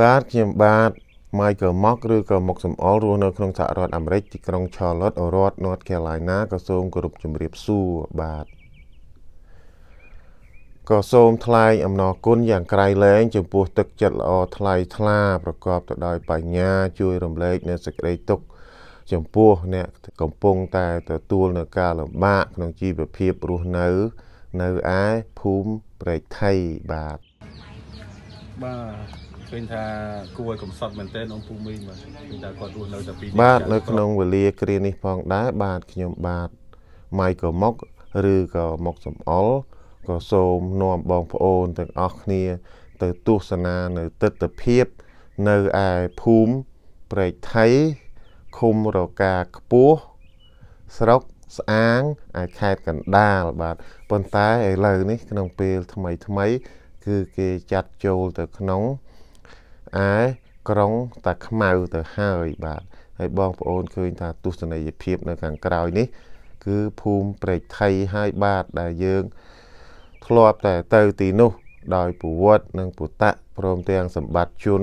បាទខ្ញុំបាទ Michael Mock ឬក៏មុកសំអល់រស់នៅក្នុងសហរដ្ឋអាមេរិកទីក្រុង Charlotte រដ្ឋ North Carolina ក៏សូមគោរពជំរាបសួរបាទក៏សូមថ្លែងអំណរគុណយ៉ាងក្រៃលែងចំពោះទឹកចិត្តល្អថ្លៃថ្លាប្រកបទៅដោយបញ្ញាជួយរំលែកនូវសេចក្តីទុក្ខចំពោះអ្នកកំពុងតែទទួលនៅការលំបាកក្នុងជីវភាពរស់នៅ នៅឯភូមិព្រែកថៃបាទបាទឃើញថាគួរឲ្យកំសត់មែនទែនអង្គពូមីងបាទឃើញថាគាត់រស់នៅតែពីនេះបាទនៅក្នុងវេលាគ្រានេះផងដែរបាទខ្ញុំបាទម៉ៃក៏មកឬក៏មកសំអល់ក៏សូមនាំបងប្អូនទាំងអស់គ្នា ទៅទស្សនានៅទស្សនភាពនៅឯភូមិព្រែកថៃឃុំរកាខ្ពស់ស្រុកស្អាងឯខេត្តកណ្ដាលបាទប៉ុន្តែឥឡូវនេះក្នុងពេលថ្មីថ្មី គឺគេចាត់ចូលទៅក្នុងឯក្រុង តាខ្មៅទៅហើយបាទហើយបងប្អូនឃើញថាទស្សនីយភាពនៅខាងក្រោយនេះ គឺភូមិព្រែកថៃហើយបាទដែលយើង ធ្លាប់តែទៅទីនោះ ដោយពវត្តនិងពុតៈព្រមទាំងសម្បត្តិជន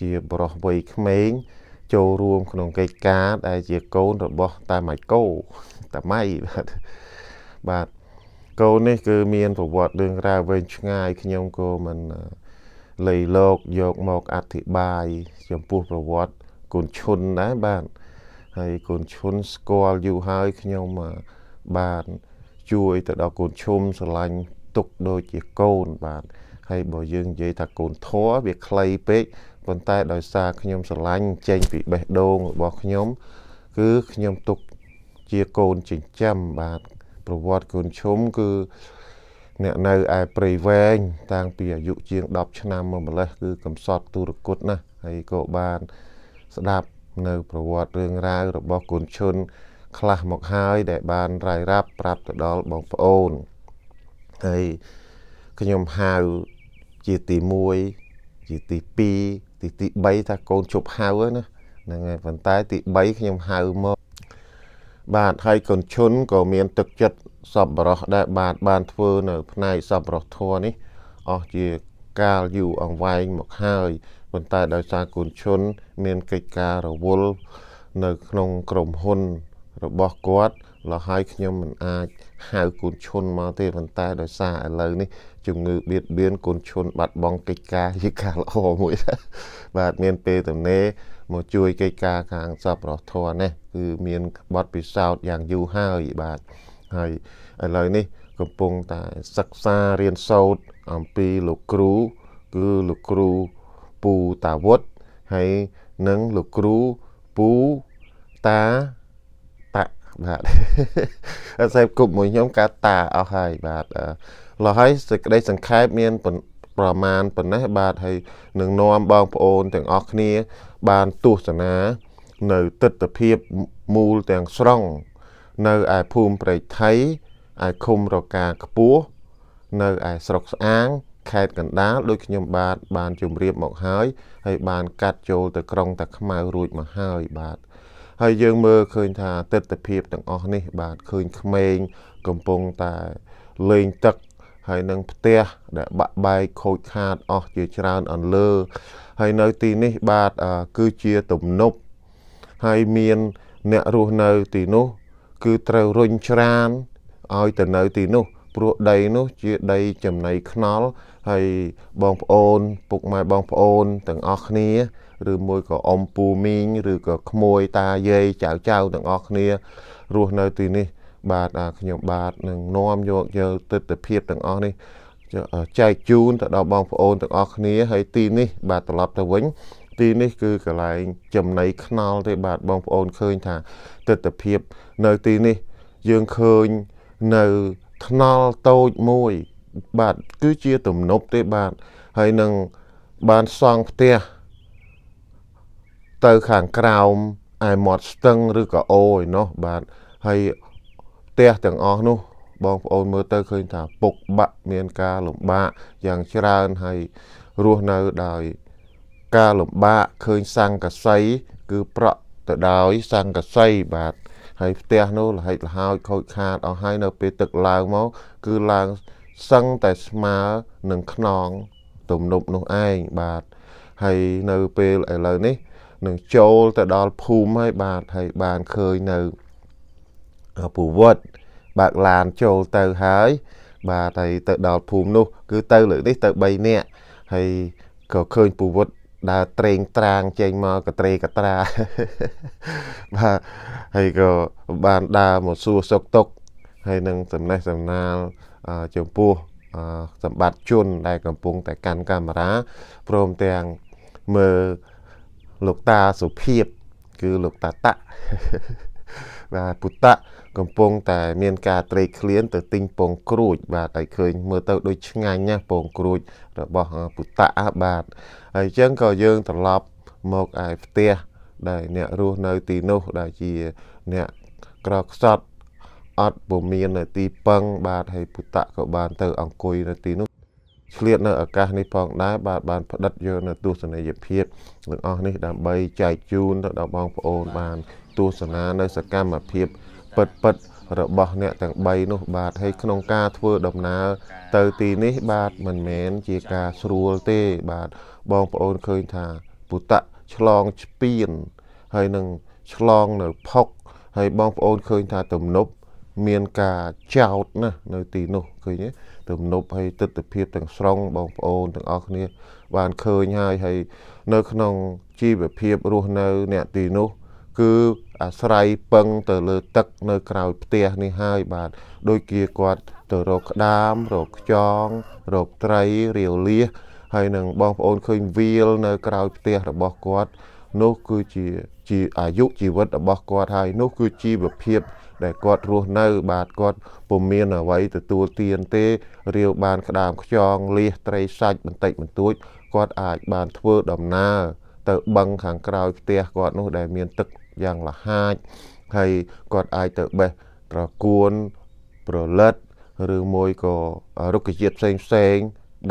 ជាបរោះវ័យក្មេង ចូលរួមក្នុងកិច្ចការដែលជាកូនរបស់តាម៉ៃកូតាម៉ៃបាទបាទកូននេះគឺមានប្រវត្តិរឿងរ៉ាវវែងឆ្ងាយខ្ញុំក៏មិនលៃលោកយកមកអធិប្បាយចំពោះប្រវត្តិកូនឈុនដែរបាទហើយកូនឈុនស្គាល់យូរហើយខ្ញុំបាទជួយទៅដល់កូនឈុំស្រឡាញ់ ទុកដូចជាកូនបាទហើយបើយើងនិយាយថាកូនធัวវាខ្លីពេកប៉ុន្តែ ដោយសារខ្ញុំស្រឡាញ់ចេញពីបេះដូងរបស់ខ្ញុំ គឺខ្ញុំទុកជាកូនចិញ្ចឹមបាទប្រវត្តិកូនឈុំគឺអ្នកនៅឯព្រៃវែងតាំងពីអាយុជាង10ឆ្នាំមកម្លេះគឺកំសត់ទូរគុតណាស់ហើយក៏បានស្ដាប់នៅ ប្រវត្តិរឿងរ៉ាវរបស់កូនឈុនខ្លះមកហើយ ដែលបានរាយរាប់ប្រាប់ទៅដល់បងប្អូនហើយខ្ញុំហៅជាទី1ជាទី2ទីទី3ថាកូនជប់ហៅណាហ្នឹងហើយប៉ុន្តែទី3ខ្ញុំហៅមកបាទហើយកូនឈុនក៏មាន ទឹកចិត្តសពបរោះដែលបានបានធ្វើនៅផ្នែកសពបរោះធัวនេះអស់ជាកាលយូរអង្វែងមកហើយប៉ុន្តែដោយសារគុណជនមានកិច្ចការរវល់នៅក្នុងក្រុមហ៊ុន របស់គាត់ លហើយខ្ញុំមិនអាចហៅគុណឈុនមកទេប៉ុន្តែដោយសារឥឡូវនេះជំងឺបៀតបៀនគុណឈុនបាត់បង់កិច្ចការជាការល្អមួយបាទមានពេលទំនេរមកជួយកិច្ចការខាងសពរធរនេះគឺមានបទពិសោធន៍យ៉ាងយូរហើយបាទហើយឥឡូវនេះ កំពុងតែសិក្សារៀនសូត្រអំពីលោកគ្រូគឺលោកគ្រូពូតាវុឌ្ឍហើយនិងលោកគ្រូពូតាតាបាទអត់សេពគប់មួយខ្ញុំកាតាអស់ហើយបាទលុះហើយសេចក្តីសង្ខេបមានប្រមាណប៉ុណ្ណេះបាទហើយនឹងនាំបងប្អូន ទាំងអស់គ្នាបានទស្សនានៅទស្សនវិជ្ជាមូលទាំងស្រុងនៅឯភូមិព្រៃថៃឯឃុំរកាខ្ពស់នៅឯស្រុកស្អាងខេត្តកណ្ដាលដូចខ្ញុំបាទបានជម្រាបមកហើយហើយ បានកាត់ចូលទៅក្រុងតាខ្មៅរួចមកហើយបាទហើយយើងមើលឃើញថាទស្សនវិជ្ជាទាំងអស់នេះបាទឃើញក្មេងកំពុងតែលេងទឹកហើយនឹងផ្ទះដែលបាក់បែកខូចខាតអស់ជាច្រើនអន្លើហើយនៅទីនេះបាទគឺជាទំនប់ហើយមានអ្នករស់នៅទីនោះគឺត្រូវរុញច្រានឲ្យទៅនៅទីនោះព្រោះដីនោះ ជាដីចំណីខ្នល់ហើយបងប្អូន ពុកម៉ែបងប្អូនទាំងអស់គ្នា ឬមួយក៏អ៊ំពូមីងឬក៏ក្មួយតាយាយចៅចៅទាំងអស់គ្នារស់នៅទីនេះបាទខ្ញុំបាទនឹងនាំយកយកទស្សនវិជ្ជាទាំងអស់នេះចែកជូនទៅដល់បងប្អូនទាំងអស់គ្នាហើយទីនេះបាទត្រឡប់ទៅវិញទីនេះគឺកន្លែងចំណីខ្នល់ទេបាទបងប្អូនឃើញថាទិដ្ឋភាពនៅទីនេះយើងឃើញនៅថ្នល់តូចមួយបាទគឺជាទំនប់ទេបាទហើយនឹងបានសង់ផ្ទះទៅខាងក្រោមឯមាត់ ស្ទឹងឬក៏អូឯនោះបាទហើយផ្ទះទាំងអស់នោះបងប្អូនមើលទៅឃើញថាពុកបាក់មានការលំបាក យ៉ាងច្រើនហើយរស់នៅដោយការលំបាកឃើញសង្កសីគឺប្រក់ទៅដោយសង្កសី បាទហើយផ្ទះនោះលហិចលហោចខូចខាតអស់ហើយនៅពេលទឹកឡើងមកគឺឡើងសឹងតែស្មើនឹងខ្នង ទំនប់នោះឯងបាទហើយនៅពេលឥឡូវនេះនឹងចូលទៅដល់ភូមិហើយបាទហើយបានឃើញនៅពវត្តបើកឡានចូលទៅហើយ បាទហើយទៅដល់ភូមិនោះ គឺទៅលើកនេះទៅ3នាក់ហើយក៏ឃើញពវត្តដើរត្រេងត្រាងចេញមកកត្រេកត្រាបាទហើយក៏បានដើរមកសួរសុកទុកហើយនឹងសំណេះសំណាលចំពោះសម្បត្តិជនដែលកំពុងតែកាន់កាមេរ៉ាព្រមទាំងមើលលោកតាសុភាពគឺលោកតាតាបាទពុតៈកំពុងតែមានការត្រេកឃ្លានទៅទិញពងគ្រួចបាទតែឃើញមើលទៅដូចឆ្ងាញ់ណាស់ពងគ្រួចរបស់ពុតៈបាទហើយអញ្ចឹងក៏យើងត្រឡប់មកឯផ្ទះដែលអ្នករស់នៅទីនោះដែលជាអ្នកក្រខ្សត់អត់ពុំមាននៅទីពឹងបាទហើយពុតៈក៏បានទៅអង្គុយនៅទីនោះឆ្លៀតនៅឱកាសនេះផងដែរបាទបានផ្ដិតយកនៅទស្សនីយភាពទាំងអស់នេះដើម្បីចែកជូនទៅដល់បងប្អូនបាន ទស្សនានៅ សកម្មភាពពិតពិតរបស់អ្នកទាំង3នោះ បាទហើយក្នុងការធ្វើដំណើរទៅទីនេះបាទមិនមែនជាការស្រួលទេបាទបងប្អូនឃើញថាពុតៈឆ្លងស្ពានហើយនឹងឆ្លងនៅផុកហើយបងប្អូនឃើញថាទំនប់មានការចោតណាស់នៅទីនោះឃើញទេទំនប់ហើយទស្សនភាពទាំងស្រុងបងប្អូនទាំងអស់គ្នាបានឃើញហើយហើយនៅក្នុងជីវភាពរស់នៅ អ្នកទីនោះ គឺអាស្រ័យពឹងទៅលើទឹកនៅក្រៅផ្ទះនេះហើយបាទដូចជាគាត់ទៅរកក្តាមរកខ្យងរកត្រីរាវលៀសហើយនឹងបងប្អូនឃើញវាល នៅ ក្រៅផ្ទះរបស់គាត់នោះគឺជាជាអាយុជីវិតរបស់គាត់ហើយនោះគឺជីវភាពដែលគាត់រស់នៅ បាទគាត់ពុំមានអ្វីទទួល ទានទេរាវបានក្តាមខ្យងលៀសត្រីសាច់បន្តិចបន្តួចគាត់អាចបានធ្វើដំណើរទៅបឹងខាងក្រោយផ្ទះគាត់នោះដែល មានទឹកយ៉ាងលហាចហើយគាត់អាចទៅបេះត្រកួនប្រលិតឬមួយក៏រុក្ខជាតិផ្សេងផ្សេង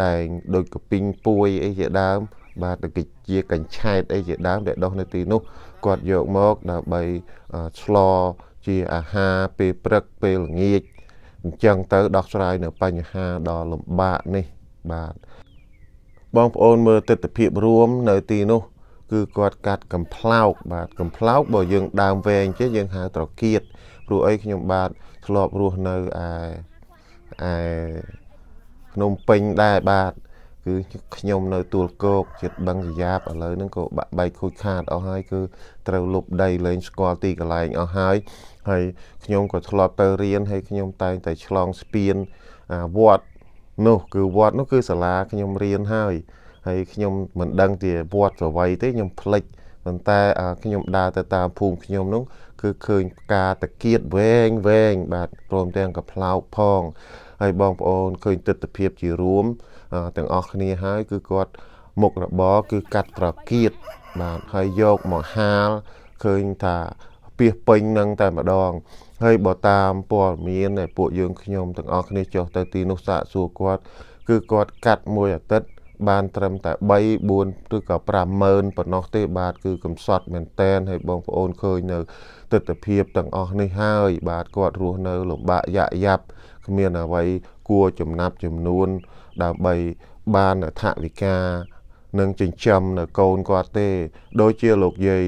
ដែលដូចកពីងពួយអីជាដើមបាទដូចជាកញ្ឆែតអីជាដើមដែលដុះនៅទីនោះគាត់យកមកដើម្បីឆ្លជាអាហារពេលព្រឹកពេលល្ងាចអញ្ចឹងទៅដោះស្រាយនៅបញ្ហាដ៏លំបាកនេះបាទបងប្អូនមើលទស្សនវិជ្ជារួមនៅទីនោះ គឺគាត់កាត់កំផ្លោក បាទកំផ្លោកបើយើងដើមវែងចេះយើងហៅត្រគៀតព្រោះអីខ្ញុំបាទធ្លាប់រស់នៅឯឯភ្នំពេញដែរបាទគឺខ្ញុំនៅ ទួលគោកចិត្តបឹងសយ៉ាបឥឡូវហ្នឹងក៏បាក់បែកខូចខាតអស់ហើយគឺត្រូវលុបដីលែងស្គាល់ទីកន្លែងអស់ហើយហើយខ្ញុំក៏ធ្លាប់ទៅរៀនហើយខ្ញុំតែង តែឆ្លងស្ពានវត្តនោះគឺវត្តនោះគឺសាលាខ្ញុំរៀនហើយហើយខ្ញុំមិនដឹងទីវត្តប្រវ័យទេខ្ញុំភ្លេចប៉ុន្តែខ្ញុំដើរទៅតាមភូមិខ្ញុំនោះគឺឃើញផ្កាតាគៀតវែងវែងបាទព្រមទាំងកផ្លោកផងហើយបងប្អូនឃើញទស្សនវិជ្ជាជារួមទាំងអស់គ្នាហើយគឺគាត់មុខរបរគឺកាត់ត្រគៀតបាទហើយយកមកហាលឃើញថាពីពេញនឹងតែម្ដង ហើយបើតាមព័ត៌មានដែលពួកយើងខ្ញុំទាំងអស់គ្នាចុះទៅទីនោះសាកសួរគាត់គឺគាត់កាត់មួយអាទិត្យបានត្រឹមតែ3 4ឬក៏50000ប៉ុណ្ណោះទេបាទគឺកំសត់មែនតែនហើយបងប្អូនឃើញនៅទស្សនវិជ្ជាទាំងអស់នេះហើយ បាទគាត់រស់នៅលំបាកយ៉ាក់យ៉ាប់គ្មានអ្វីគួរចំណាប់ចំនួនដើម្បីបានថវិកា និងចិញ្ចឹមនៅកូនគាត់ទេ ដូចជាលោកយាយ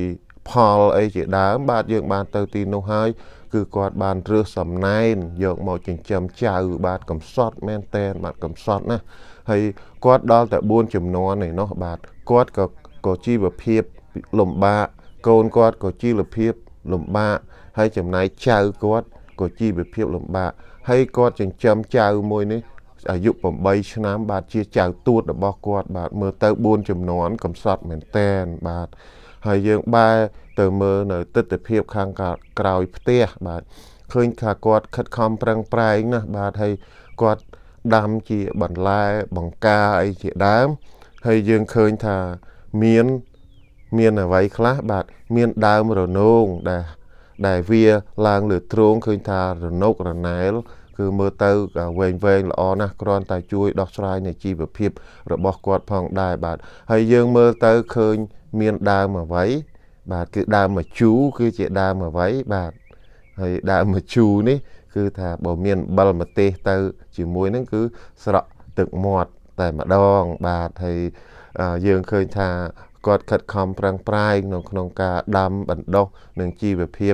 ផលអីជាដើមបាទយើងបានទៅទីនោះហើយ គឺគាត់បានរើសសំណែនយកមកចិញ្ចឹមចៅបាទកំសត់មែនតែនបាទកំសត់ណាហើយគាត់ដល់តែ4ចំនួនឯនោះបាទគាត់ក៏ក៏ជីវភាពលំបាកកូនគាត់ក៏ជីវភាពលំបាកហើយចំណាយចៅគាត់ក៏ជីវភាពលំបាកហើយគាត់ចិញ្ចឹមចៅមួយនេះអាយុ8ឆ្នាំបាទជាចៅទួតរបស់គាត់ បាទមើលទៅ4ចំនួនកំសត់មែនតែនបាទហើយយើងបែរទៅមើលនៅទស្សនវិជ្ជាខាងក្រោយផ្ទះបាទឃើញថាគាត់ខិតខំប្រឹងប្រែងណាស់បាទហើយគាត់ដាំជាបន្លែបង្ការអីជាដើមហើយយើងឃើញថាមានមានអ្វីខ្លះបាទមានដើមរនោងដែលដែលវាឡើងលើទ្រោងឃើញថារណុករណែលគឺមើលទៅវែងវែងល្អណាស់គ្រាន់តែជួយដោះស្រាយនៃជីវភាព របស់គាត់ផងដែរបាទហើយយើងមើលទៅឃើញមានដើមអ្វីបាទគឺដើមមជូរគឺជាដើមអ្វីបាទហើយដើមមជូរនេះ គឺថាបើមានអំបិលម្ទេសទៅ ជាមួយនឹងគឺស្រក់ទឹកមាត់តែម្ដងបាទហើយយើងឃើញថាគាត់ខិតខំប្រឹងប្រែងក្នុងក្នុងការដាំបណ្ដុះនឹងជីវភាព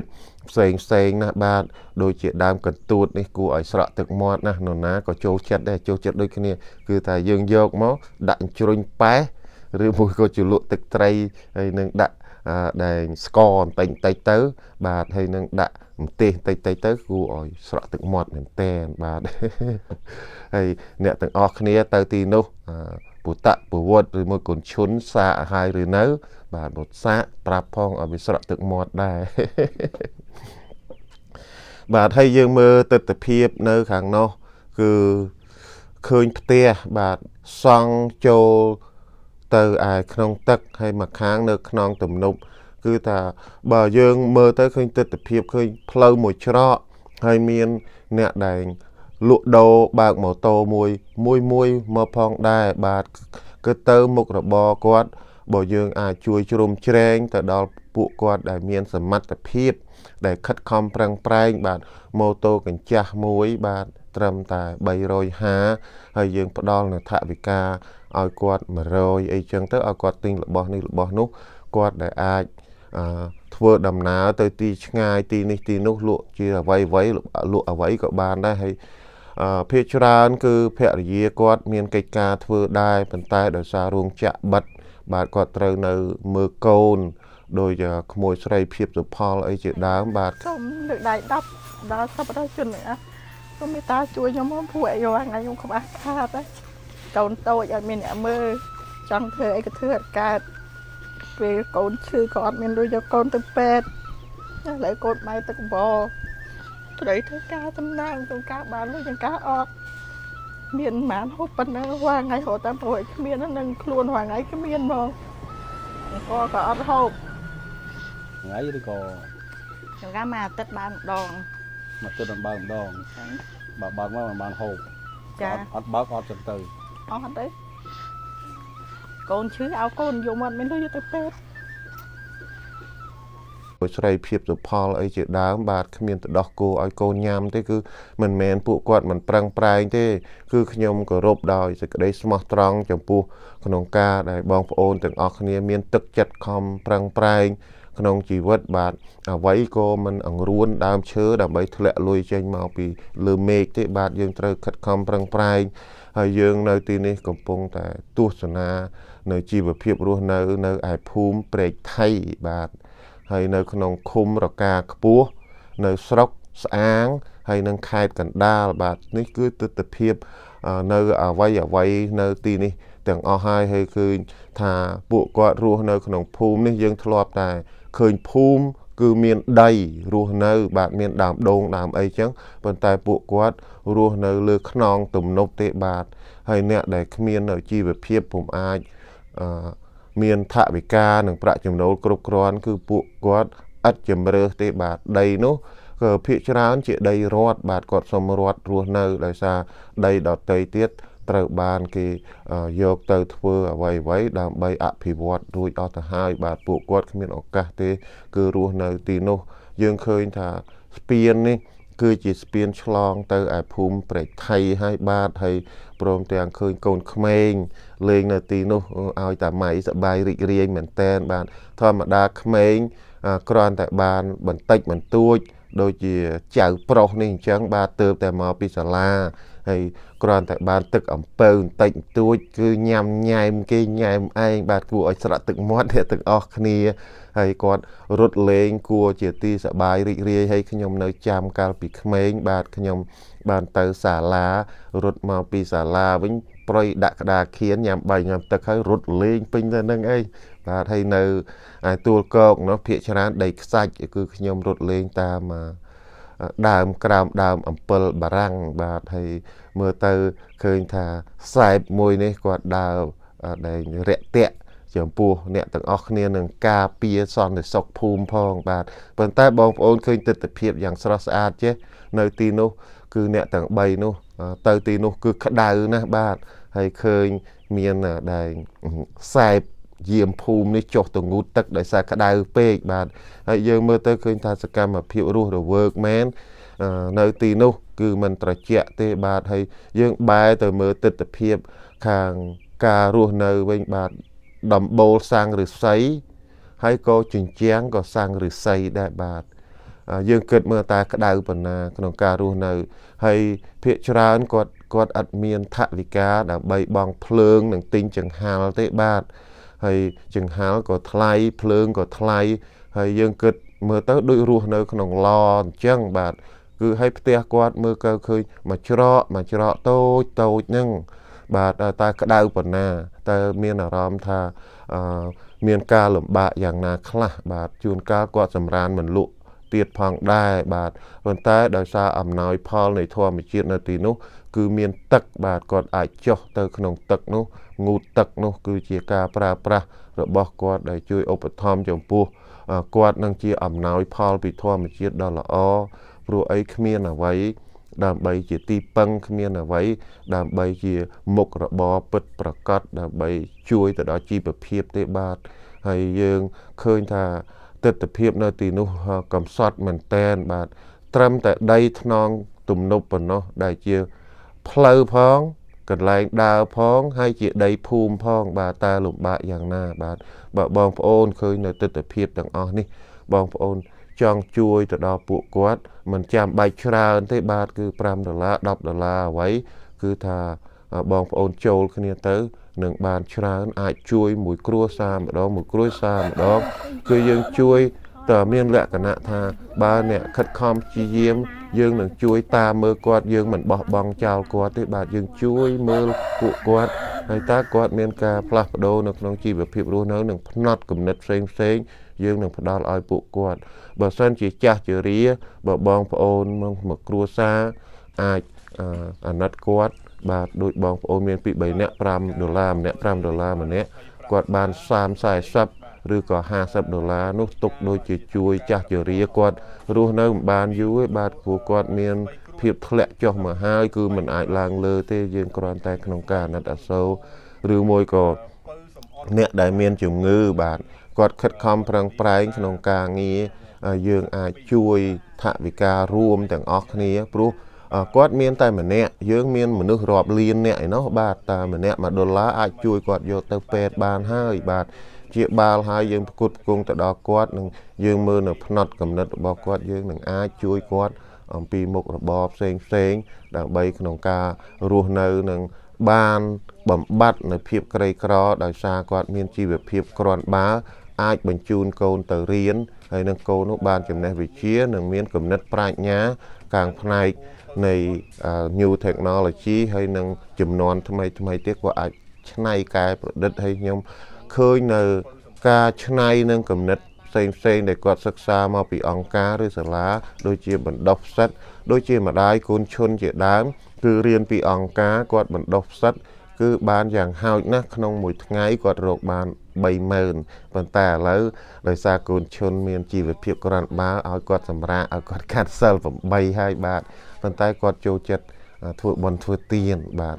ផ្សេងផ្សេងណាបាទដូចជាដើមកន្ទួតនេះគួរឲ្យស្រក់ទឹកមាត់ណានរណាក៏ចូលចិត្តដែរចូលចិត្តដូចគ្នាគឺថាយើងយកមកដាក់ជ្រុញប៉ែឬមួយក៏ជលក់ទឹកត្រីហើយនឹងដាក់ដែលស្ករបន្តិចបន្តិចទៅបាទហើយនឹងដាក់ម្ទេសបន្តិចបន្តិចទៅគួរឲ្យស្រក់ទឹកមាត់មែនតើបាទហើយអ្នកទាំងអស់គ្នាទៅទីនោះពុតៈពវត្តឬមួយកូនឈុនសាកហើយឬនៅ បាទបុតសាក ប្រាប់ផងឲ្យវាស្រក់ទឹកមាត់ដែរបាទហើយយើងមើលទស្សនភាពនៅខាងនោះ គឺឃើញផ្ទះបាទសង់ចូលទៅឯក្នុងទឹក ហើយមកខាងនៅ ក្នុងទំនប់ គឺថាបើយើងមើលទៅឃើញទស្សនភាពឃើញផ្លូវមួយច្រកហើយមានអ្នកដែលលក់ដូរបើកម៉ូតូមួយមួយមួយមកផងដែរបាទគឺទៅមុខរបរគាត់បើយើង អាចជួយជ្រោមជ្រែងទៅដល់ពួកគាត់ដែលមានសមត្ថភាពដែលខិតខំប្រឹងប្រែង បាទម៉ូតូកញ្ចាស់មួយបាទត្រឹមតែ350ហើយយើង ផ្ដល់នៅថវិកាឲ្យគាត់100អីចឹងទៅឲ្យគាត់ទិញរបស់នេះរបស់នោះគាត់ដែលអាចអឺធ្វើដំណើរទៅទីឆ្ងាយទីនេះទីនោះលក់ជាអ្វីអ្វីលក់អ្វីក៏បានដែរហើយភាគច្រើនគឺភរិយាគាត់មានកិច្ចការធ្វើដែរប៉ុន្តែដោយសាររោងចក្របិទបាទគាត់ត្រូវនៅមើលកូន ដោយក្មួយស្រីភាពសុផលអីជាដើម បាទសូមលើកដៃ10ដល់សពដល់ជនអើសូមមេត្តាជួយខ្ញុំមកពួកយកថ្ងៃខ្ញុំខ្វះខាតកូនតូចឲ្យមានអ្នកមើលចង់ធ្វើអីក៏ធ្វើអត់កើតពេលកូនឈឺក៏អត់មានលុយយកកូនទៅពេទ្យឥឡូវកូនម៉ែទៅកបោត្រូវធ្វើការតំណាងក្នុងការបានលុយក្នុងការអត់មានប្រហែលហូបប៉ុណ្ណឹងរាល់ថ្ងៃរត់តាមព្រោះឲ្យគ្មាននឹងខ្លួនរាល់ថ្ងៃគ្មានហ្មងគាត់ក៏អត់ហូបថ្ងៃឬក៏ចង្កាមួយអាទិត្យបានម្ដងមួយអាទិត្យបានបើកម្ដងបើបើកមកបានហូបចាអត់បើកអត់ចឹងទៅអស់ទៅកូនឈឺឲ្យកូនយកមកមិនលុយទៅពេទ្យដោយស្រីភាពសុផលអីជាដើម បាទគ្មានទៅដោះគោឲ្យកូនញ៉ាំទេគឺមិនមែនពួកគាត់មិនប្រឹងប្រែងទេ គឺខ្ញុំគោរពដោយសេចក្តីស្មោះត្រង់ចំពោះក្នុងការដែលបងប្អូនទាំងអស់គ្នា មានទឹកចិត្តខំប្រឹងប្រែងក្នុងជីវិតបាទអ្វីក៏មិនអង្រួនដើមឈើដើម្បីធ្លាក់លុយចេញមកពីលើមេឃទេបាទយើងត្រូវខិតខំប្រឹងប្រែង ហើយយើងនៅទីនេះកំពុងតែទស្សនា នៅជីវភាពរស់នៅនៅឯភូមិព្រែកថៃបាទហើយនៅក្នុងឃុំរកាខ្ពស់នៅស្រុកស្អាងហើយនឹងខេត្តកណ្ដាលបាទនេះគឺទស្សនវិជ្ជានៅអវ័យអវ័យនៅទីនេះទាំងអស់ហើយហើយឃើញថាពួកគាត់រស់នៅ ក្នុងភូមិនេះយើងធ្លាប់តែឃើញភូមិគឺមានដីរស់នៅ បាទមានដើមដូងដើមអីចឹងប៉ុន្តែពួកគាត់រស់នៅ លើខ្នងទំនប់ទេបាទហើយអ្នកដែលគ្មានជីវភាពពុំអាចអឺមានថវិកានិងប្រាក់ចំណូលគ្រប់គ្រាន់គឺពួកគាត់ឥតជំរើសទេបាទដីនោះក៏ភាកច្រើន ជាដីរត់បាទគាត់សុំរត់រស់នៅដោយសារដីដតីទៀតត្រូវបានគេយកទៅធ្វើអ្វីអ្វីដើម្បី អភិវឌ្ឍរួចអស់ទៅហើយបាទពួកគាត់គ្មានឱកាសទេ គឺរស់នៅទីនោះ យើងឃើញថាស្ពាននេះគឺជាស្ពានឆ្លង ទៅឯភូមិព្រែកថៃហើយបាទហើយព្រមទាំងឃើញកូនក្មេងលេងនៅទីនោះឲ្យតាម៉ៃសប្បាយរីករាយមែនតែនបាទធម្មតាក្មេងគ្រាន់តែបានបន្តិចបន្តួច ដូចជាចៅប្រុសនេះអញ្ចឹងបាទទៅតែមកពីសាលាហើយគ្រាន់តែបានទឹកអំពៅបន្តិចបន្តួច គឺញ៉ាំញ៉ែមគេញ៉ែមឯងបាទគួរឲ្យស្រក់ទឹកមាត់អ្នកទាំងអស់គ្នាហើយគាត់រត់លេងគួរជាទីសប្បាយរីករាយហើយខ្ញុំនៅចាំកាលពីក្មេង បាទខ្ញុំ បានទៅសាលារត់មកពីសាលា វិញប្រៃដាក់ក្តារខៀនញ៉ាំបាយញ៉ាំទឹកហើយរត់លេងពេញទៅនឹងអីបាទហើយនៅទួលកោកនោះភាកច្រើនដីខ្សាច់គឺខ្ញុំរត់លេងតាមដើមក្រោមដើមអំពិលបារាំងបាទហើយមើលទៅឃើញថាខ្សែបមួយនេះគាត់ដើរដែលរាក់តាក់ចំពោះអ្នកទាំងអស់គ្នានឹងការពារសន្តិសុខភូមិផងបាទប៉ុន្តែបងប្អូនឃើញទស្សនភាពយ៉ាងស្រស់ស្អាតចេះនៅទីនោះ គឺអ្នកទាំង3នោះ ទៅទីនោះ គឺក្តៅណាស់បាទហើយឃើញមានដែលខ្សែបយាមភូមិនេះចុះទៅងូតទឹកដោយសារក្តៅពេកបាទហើយយើងមើលទៅឃើញថាសកម្មភាពរស់រវើកមែននៅទីនោះ គឺมันត្រជាក់ទេបាទហើយយើងបែរទៅមើលទស្សនភាពខាងការរស់នៅវិញបាទដំបូលសាងឫស្សីហើយក៏ជញ្ជាំងក៏សាងឫស្សីដែរបាទយើងគិត មើលតែក្តៅប៉ុណ្ណាក្នុងការរស់នៅហើយភាកច្រើនគាត់គាត់អត់មានថវិកាដើម្បីបងភ្លើងនិងទិញចង្ហាល់ទេបាទហើយចង្ហាល់ក៏ថ្លៃភ្លើងក៏ថ្លៃហើយយើងគិតមើលទៅដូចរស់នៅក្នុងឡអញ្ចឹងបាទគឺឲ្យផ្ទះគាត់មើលកើឃើញមួយច្រកមួយច្រកតូចតូចហ្នឹងបាទតើក្តៅប៉ុណ្ណាតើមានអារម្មណ៍ថាមានការលំបាកយ៉ាងណាខ្លះបាទជួនកាលគាត់សម្រានមិនលក់ទៀតផងដែរបាទប៉ុន្តែ ដោយសារអំណោយ ផល នៃធម្មជាតិនៅទីនោះគឺមានទឹកបាទគាត់អាចចុះទៅក្នុងទឹកនោះងូតទឹកនោះគឺជាការប្រើប្រាស់របស់គាត់ដែលជួយឧបត្ថម្ភចំពោះគាត់នឹងជាអំណោយផល ពីធម្មជាតិដ៏ល្អព្រោះអីគ្មានអ្វីដើម្បីជាទីពឹងគ្មានអ្វីដើម្បីជាមុខរបរពិតប្រកបដើម្បីជួយទៅដល់ជីវភាពទេបាទហើយយើងឃើញថាទស្សនវិជ្ជានៅទីនោះកំសត់មែនតែនបាទត្រឹមតែដីថ្នង ទំនប់ប៉ុណ្ណោះដែលជាផ្លូវផង កន្លែងដើរផង ហើយជាដី ភូមិផង បាទតើលំបាកយ៉ាងណាបាទបើបងប្អូនឃើញនៅទស្សនវិជ្ជាទាំងអស់នេះបងប្អូនចង់ជួយទៅដល់ពួកគាត់មិនចាំបាច់ច្រើនទេបាទគឺ5ដុល្លារ10ដុល្លារអ្វីគឺថាបងប្អូនចូលគ្នាទៅនឹងបានច្រើន អាចជួយមួយគ្រួសារម្ដងមួយគ្រួសារម្ដងគឺយើងជួយតើមានលក្ខណៈថាបើអ្នកខិតខំព្យាយាម យើងនឹងជួយតាមមើលគាត់យើងមិនបោះបង់ចោលគាត់ទេបាទយើងជួយមើលពួកគាត់ហើយតើគាត់មានការផ្លាស់ប្ដូរនៅក្នុងជីវភាពរស់នៅនឹងផ្នត់គំនិតផ្សេងផ្សេងយើងនឹងផ្ដល់ឲ្យពួកគាត់បើសិនជាចាស់ជារាបើបងប្អូនមកមកគ្រួសារអាចអាណិតគាត់ បាទដូចបងប្អូនមានពី3នាក់5ដុល្លារម្នាក់5ដុល្លារម្នាក់គាត់បាន30 40ឬក៏50ដុល្លារនោះទុកដូចជាជួយចាស់ជរាគាត់រស់នៅមិនបានយូរទេបាទព្រោះគាត់មាន ភាពធ្លាក់ចុះមកហើយគឺมันអាចឡើង លើ ទេ យើងគ្រាន់តែក្នុងការអាណិតអាសូរឬមួយក៏អ្នកដែលមានជំងឺបាទគាត់ខិតខំប្រឹងប្រែង ក្នុងការងារយើងអាចជួយថវិការួមទាំងអស់គ្នាព្រោះគាត់មានតែម្នាក់យើងមានមនុស្សរាប់លានអ្នកឯណោះបាទតម្នាក់1ដុល្លារអាចជួយគាត់យកទៅពេទ្យបានហើយ បាទជាបាលហើយយើងប្រគត់ប្រគង់ទៅដល់គាត់នឹងយើងមើលនៅផ្នត់កំណត់របស់គាត់យើងនឹងអាចជួយគាត់អំពីមុខរបរផ្សេងផ្សេង ដើម្បីក្នុងការរស់នៅនឹងបាន បំបត្តិនៅភាពក្រីក្រដោយសារគាត់មានជីវភាពក្រាន់បើអាចបញ្ជូនកូនទៅរៀនហើយនឹងកូននោះបានចំណេះវិជ្ជានិងមានគំនិតប្រាជ្ញាខាងផ្នែកនៃ new technology ហើយនឹងចំនួនថ្មីថ្មីទៀតក៏អាចច្នៃកែប្រឌិតឲ្យខ្ញុំឃើញនៅការច្នៃនិងគំនិតផ្សេងផ្សេងដែលគាត់សិក្សាមកពីអង្គការឬសាលាដូចជាបណ្ដុះផ្សិតដូចជាម្ដាយកូនឈុនជាដើមគឺរៀនពីអង្គការគាត់បណ្ដុះផ្សិតគឺបានយ៉ាងហោចណាស់ក្នុងមួយថ្ងៃគាត់រកបាន30000ប៉ុន្តែឥឡូវដោយសារកូនឈុនមានជីវភាពក្រាន់បើឲ្យគាត់សម្រាកឲ្យគាត់កាត់សិល8ហើយបាទប៉ុន្តែគាត់ចូលចិត្តធ្វើបន់ធ្វើទៀនបាទ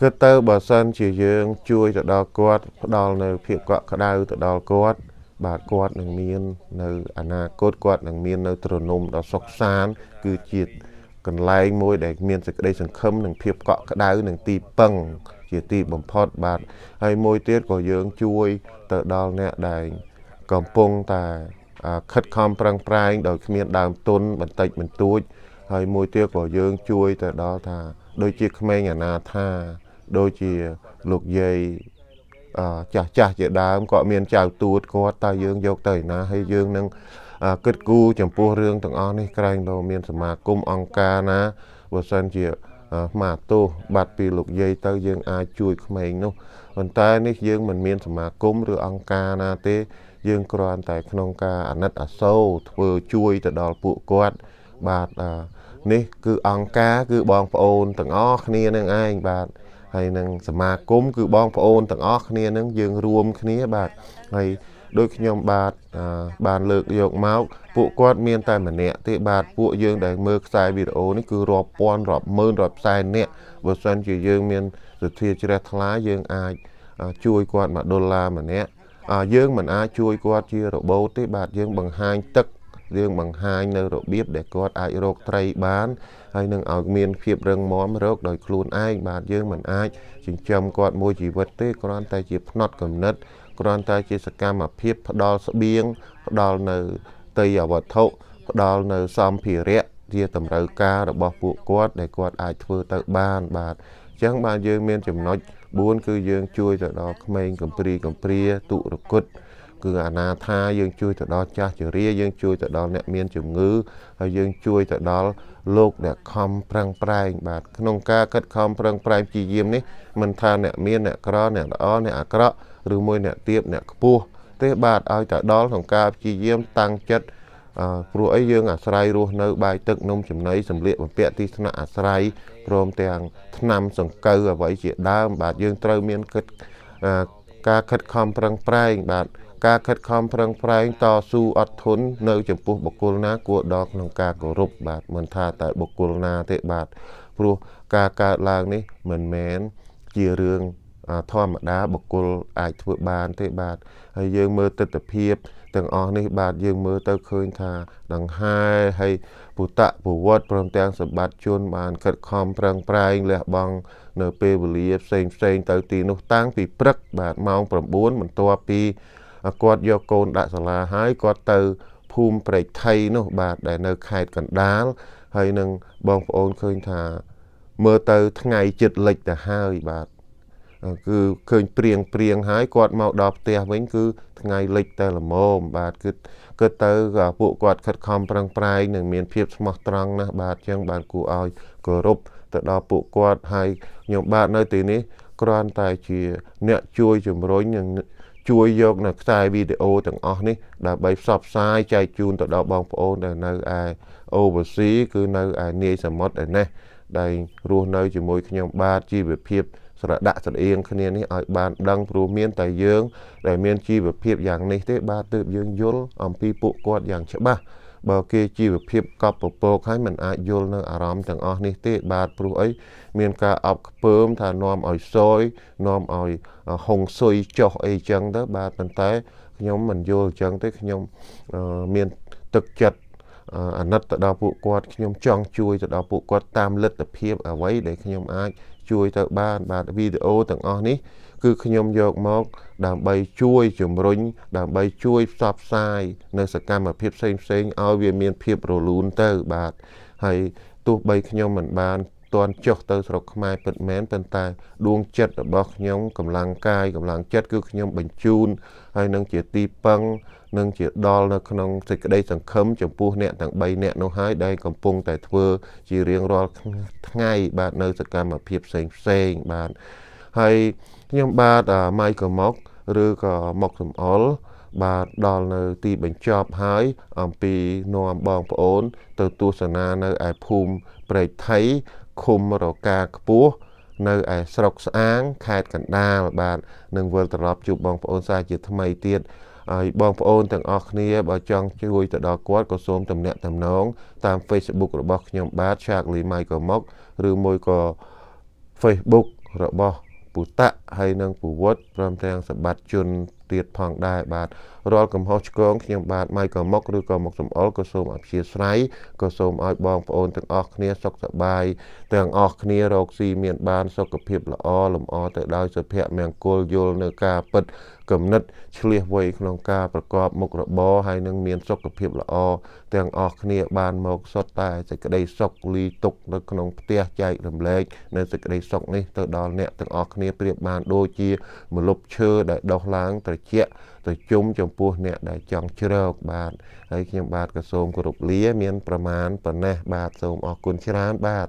គឺទៅបើសិនជាយើង ជួយទៅដល់គាត់ផ្ដល់នៅភាពកក់ក្ដៅ ទៅដល់គាត់ បាទគាត់នឹងមាន នៅអនាគតគាត់នឹងមាននៅទ្រនំដ៏សុខសាន្តគឺជាកន្លែងមួយដែលមានសេចក្តីសង្ឃឹមនិងភាពកក់ក្ដៅនិងទីពឹងជាទីបំផុតបាទហើយមួយទៀតក៏យើងជួយទៅដល់អ្នកដែលកំពុងតែខិតខំប្រឹងប្រែង ដោយគ្មានដើមទុន បន្តិចបន្តួច ហើយមួយទៀតក៏យើងជួយទៅដល់ថាដូចជាក្មេងអាណាថាដូចជាលោកយាយចាស់ចាស់ជាដើមក៏មានចៅទួតគាត់តើយើងយកទៅណាហើយយើងនឹងគិតគូរចំពោះរឿងទាំងអស់នេះក្រែងលោមាន សមាគមអង្គការណាបើសិនជាស្មាទោសបាត់ពីលោកយាយទៅយើង អាចជួយក្មេងនោះប៉ុន្តែ នេះយើងមិនមានសមាគមឬអង្គការណាទេ យើងគ្រាន់តែក្នុងការអាណិតអាសូរធ្វើជួយទៅដល់ពួកគាត់បាទនេះគឺអង្គការគឺបងប្អូនទាំងអស់គ្នានឹងឯងបាទហើយនឹងសមាគមគឺបងប្អូនទាំងអស់គ្នានឹងយើងរួមគ្នាបាទហើយដោយខ្ញុំបាទបានលើកយកមកពួកគាត់មានតែម្នាក់ទេបាទពួកយើងដែលមើលខ្សែវីដេអូនេះគឺរាប់ពាន់រាប់ម៉ឺនរាប់សែននាក់បើសិនជាយើងមានសទ្ធាជ្រះថ្លាយើងអាចជួយគាត់មួយដុល្លារម្នាក់យើងមិនអាចជួយគាត់ជារបូតទេបាទយើងបង្ហាញទឹកយើងបង្ហាញនៅរបៀបដែលគាត់អាចរកត្រីបានហើយនឹងឲ្យមានភាពរឹងមាំរកដោយខ្លួនឯងបាទយើងមិនអាចចិញ្ចឹមគាត់មួយជីវិតទេគ្រាន់តែជាផ្នត់គំនិតគ្រាន់តែជាសកម្មភាព ផ្ដល់ស្បៀងផ្ដល់នៅតីយវត្ថុផ្ដល់នៅសម្ភារៈជាតម្រូវការរបស់ពួកគាត់ដែលគាត់អាចធ្វើទៅបាន បាទអញ្ចឹងបាទយើងមានចំណុច4គឺយើង ជួយទៅដល់ក្មេងកំព្រីកំព្រាទុរគតគឺអាណាថាយើងជួយទៅដល់ចាស់ជរាយើងជួយទៅដល់អ្នកមានជំងឺហើយយើងជួយទៅដល់លោកអ្នកខំប្រឹងប្រែង បាទក្នុងការខិតខំប្រឹងប្រែងព្យាយាមនេះមិនថាអ្នកមានអ្នកក្រ អ្នកល្អអ្នកអាក្រក់ឬមួយអ្នកទៀបអ្នកខ្ពស់ទេ បាទឲ្យតែដល់ក្នុងការព្យាយាមតាំងចិត្តព្រោះអីយើងអាស្រ័យរស់នៅ បាយទឹកនំ ចំណីសម្លៀកបំពាក់ទីស្នាក់អាស្រ័យព្រមទាំងថ្នាំសង្កូវអ្វីជាដើម បាទយើងត្រូវមានគិតការខិតខំប្រឹងប្រែងបាទការខិតខំប្រឹងប្រែងតស៊ូអត់ធន់នៅ ចំពោះបុគ្គលណាគួរដល់ក្នុងការគោរពបាទមិនថាតែបុគ្គលណាទេបាទព្រោះការកើតឡើងនេះមិនមែនជារឿងធម្មតាបុគ្គលអាចធ្វើបានទេបាទហើយយើងមើលទស្សនវិជ្ជាទាំងអស់នេះបាទយើងមើលទៅឃើញថាដង្ហែហើយពុតៈប្រវត្តិព្រមទាំងសម្បត្តិជនបានខិតខំប្រឹងប្រែងលះបង់នៅពេលវេលាផ្សេងផ្សេងទៅទីនោះតាំងពីព្រឹកបាទម៉ោង9បន្ទាប់ពីគាត់យកកូនដាក់សាលាហើយគាត់ទៅភូមិព្រែកថៃនោះបាទដែលនៅ ខេត្តកណ្ដាលហើយនឹងបងប្អូនឃើញថា មើលទៅថ្ងៃចិត្តលិចទៅហើយបាទគឺឃើញព្រៀងព្រៀងហើយគាត់មកដល់ផ្ទះវិញគឺ ថ្ងៃលិចតែល្មមបាទគឺគិតទៅពួកគាត់ខិតខំប្រឹងប្រែងនិង មានភាពស្មោះត្រង់ណាស់បាទចឹងបានគួរឲ្យគោរពទៅដល់ពួកគាត់ហើយខ្ញុំបាទនៅទីនេះគ្រាន់តែជាអ្នកជួយជំរុញនិងជួយយកនៅខ្សែវីដេអូទាំងអស់នេះដើម្បីផ្សព្វផ្សាយចែកជូនទៅដល់បងប្អូនដែលនៅឯអូវស៊ីគឺនៅឯនាយសមុទ្រឯនេះដែលរស់នៅជាមួយខ្ញុំបាទជីវភាពស្រដាក់ស្រដៀងគ្នានេះឲ្យបានដឹងព្រោះមានតែយើងដែលមានជីវភាពយ៉ាងនេះទេបាទទើបយើងយល់អំពីពួកគាត់យ៉ាងច្បាស់បើគេជីវភាពកប់ពពកហើយมันអាចយល់នៅអារម្មណ៍ទាំងអស់នេះទេបាទព្រោះអីមានការអប់ខ្ពើមថានាំឲ្យសយនាំឲ្យហុងស៊ុយចុះអីចឹងទៅបាទប៉ុន្តែខ្ញុំមិនយល់ចឹងទេខ្ញុំមានទឹកចិត្តអាណិតទៅដល់ពួកគាត់ខ្ញុំចង់ជួយទៅដល់ពួកគាត់តាមលទ្ធភាពអ្វីដែលខ្ញុំអាច ជួយទៅ បាន បាទវីដេអូទាំងអស់នេះគឺខ្ញុំយកមក ដើម្បីជួយជំរុញដើម្បីជួយផ្សព្វផ្សាយនៅ សកម្មភាពផ្សេងផ្សេងឲ្យវាមានភាពរលូនទៅ បាទហើយទោះបីខ្ញុំមិនបានទាន់ចុះទៅស្រុកខ្មែរពិតមែនប៉ុន្តែដួងចិត្តរបស់ខ្ញុំកម្លាំងកាយកម្លាំងចិត្តគឺខ្ញុំបញ្ជូនហើយនឹងជាទីពឹងនឹងជាដល់នៅក្នុងសេចក្តីសង្ឃឹមចំពោះអ្នកទាំង3អ្នកនោះហើយដែលកំពុងតែធ្វើជារៀងរាល់ថ្ងៃបាទនៅ សកម្មភាពផ្សេងផ្សេងបាទហើយខ្ញុំបាទម៉ៃកមក ឬក៏មកសំអល់បាទដល់នៅទីបញ្ចប់ហើយអំពីនាំបងប្អូន ទៅទស្សនានៅឯភូមិព្រែកថៃឃុំរកាខ្ពស់នៅឯស្រុកស្អាងខេត្តកណ្ដាលបាទនឹងវិលត្រឡប់ជួបបងប្អូនសាជា ថ្មីទៀតហើយបងប្អូនទាំងអស់គ្នាបើចង់ជួយទៅដល់គាត់ក៏សូមទំនាក់ទំនងតាម Facebook របស់ខ្ញុំបាទ Charlie Michael Mock ឬមួយក៏ Facebook របស់ពុតៈហើយនិងពវត្តព្រមទាំងសម្បត្តិជនទៀតផងដែរបាទរាល់កំហុសឆ្គងខ្ញុំបាទម៉ៃក៏មកឬក៏មកសំអល់ក៏សូមអព្យាស្រ័យក៏សូមឲ្យបងប្អូនទាំងអស់គ្នាសុខសប្បាយទាំងអស់គ្នារកស៊ីមានបានសុខភាពល្អលំអទៅដោយសុភមង្គលយល់នៅការពិតគំនិតឆ្លៀសវៃក្នុងការប្រកបមុខរបរហើយនឹងមានសុខភាពល្អទាំងអស់គ្នាបានមកសុទ្ធតែសេចក្តីសុខលីទុកនៅក្នុងផ្ទះចែករំលែកនៅសេចក្តីសុខនេះទៅដល់អ្នកទាំងអស់គ្នាប្រៀបបានដូចជាមលប់ឈើដែលដុះឡើងត្របញ្ជាក់ទៅជុំចំពោះអ្នកដែលចង់ជ្រកបាទហើយខ្ញុំបាទក៏សូមគោរពលាមានប្រមាណប៉ុណ្ណេះ បាទសូមអរគុណច្រើន បាទ